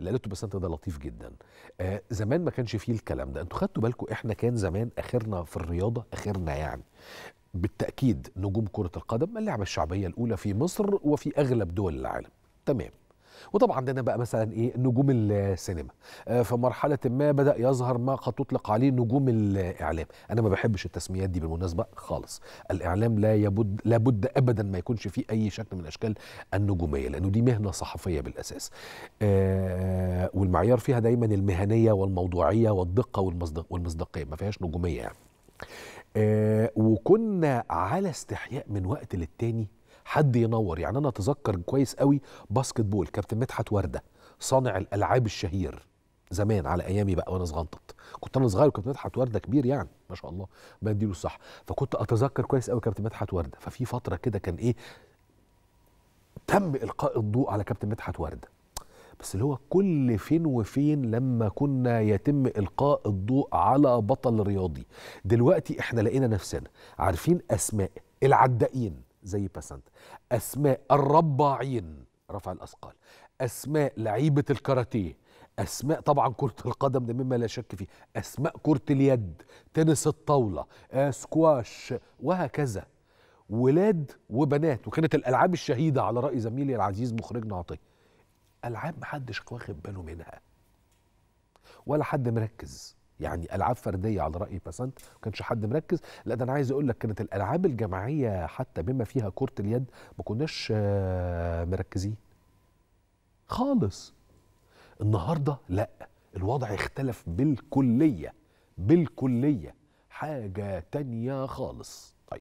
اللي قالته بس انت ده لطيف جدا آه زمان ما كانش فيه الكلام ده انتوا خدتوا بالكم احنا كان زمان اخرنا في الرياضه اخرنا يعني بالتاكيد نجوم كره القدم اللعبه الشعبيه الاولى في مصر وفي اغلب دول العالم تمام وطبعا عندنا بقى مثلا ايه نجوم السينما آه، في مرحله ما بدا يظهر ما قد تطلق عليه نجوم الاعلام انا ما بحبش التسميات دي بالمناسبه خالص الاعلام لا يبد لابد ابدا ما يكونش فيه اي شكل من اشكال النجوميه لانه دي مهنه صحفيه بالاساس آه، والمعيار فيها دايما المهنيه والموضوعيه والدقه والمصدق والمصداقيه ما فيهاش نجوميه يعني آه وكنا على استحياء من وقت للتاني حد ينور يعني انا اتذكر كويس قوي باسكت بول كابتن مدحت ورده صانع الالعاب الشهير زمان على ايامي بقى وانا صغنطت كنت انا صغير وكابتن مدحت ورده كبير يعني ما شاء الله بديله الصح فكنت اتذكر كويس قوي كابتن مدحت ورده ففي فتره كده كان ايه تم القاء الضوء على كابتن مدحت ورده بس اللي هو كل فين وفين لما كنا يتم القاء الضوء على بطل رياضي دلوقتي احنا لقينا نفسنا عارفين اسماء العدائين زي باسنت اسماء الرباعين رفع الاثقال اسماء لعيبه الكاراتيه اسماء طبعا كره القدم ده مما لا شك فيه اسماء كره اليد تنس الطاوله آه، سكواش وهكذا ولاد وبنات وكانت الالعاب الشهيده على راي زميلي العزيز مخرجنا عطيه العاب محدش واخد باله منها ولا حد مركز يعني العاب فرديه على راي باسنت ما كانش حد مركز لا ده انا عايز اقول لك كانت الالعاب الجماعيه حتى بما فيها كره اليد ما كناش آه، مركزين خالص النهارده لا الوضع اختلف بالكليه بالكليه حاجه تانيه خالص